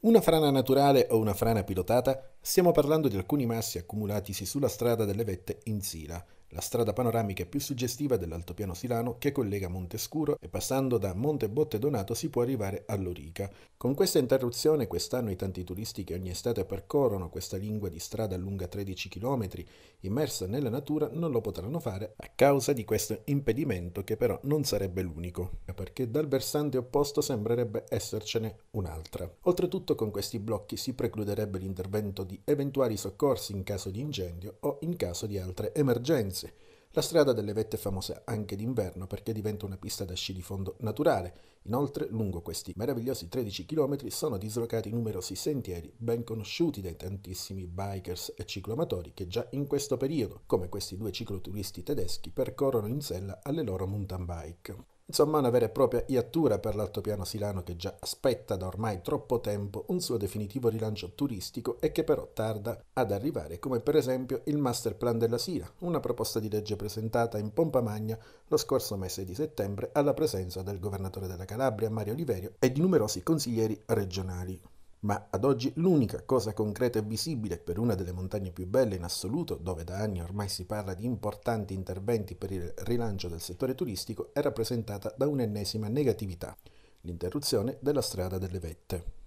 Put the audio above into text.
Una frana naturale o una frana pilotata, stiamo parlando di alcuni massi accumulatisi sulla strada delle vette in Sila, la strada panoramica più suggestiva dell'altopiano silano che collega Montescuro e passando da Monte Botte Donato si può arrivare a Lorica. Con questa interruzione quest'anno i tanti turisti che ogni estate percorrono questa lingua di strada lunga 13 km immersa nella natura non lo potranno fare a causa di questo impedimento che però non sarebbe l'unico, perché dal versante opposto sembrerebbe essercene un'altra. Oltretutto con questi blocchi si precluderebbe l'intervento di eventuali soccorsi in caso di incendio o in caso di altre emergenze la strada delle vette è famosa anche d'inverno perché diventa una pista da sci di fondo naturale. Inoltre, lungo questi meravigliosi 13 km sono dislocati numerosi sentieri ben conosciuti dai tantissimi bikers e ciclomatori che già in questo periodo, come questi due cicloturisti tedeschi, percorrono in sella alle loro mountain bike. Insomma, una vera e propria iattura per l'altopiano silano che già aspetta da ormai troppo tempo un suo definitivo rilancio turistico e che però tarda ad arrivare, come per esempio il Master Plan della Sila, una proposta di legge presentata in pompa magna lo scorso mese di settembre alla presenza del governatore della Calabria Mario Oliverio e di numerosi consiglieri regionali. Ma ad oggi l'unica cosa concreta e visibile per una delle montagne più belle in assoluto, dove da anni ormai si parla di importanti interventi per il rilancio del settore turistico, è rappresentata da un'ennesima negatività, l'interruzione della strada delle vette.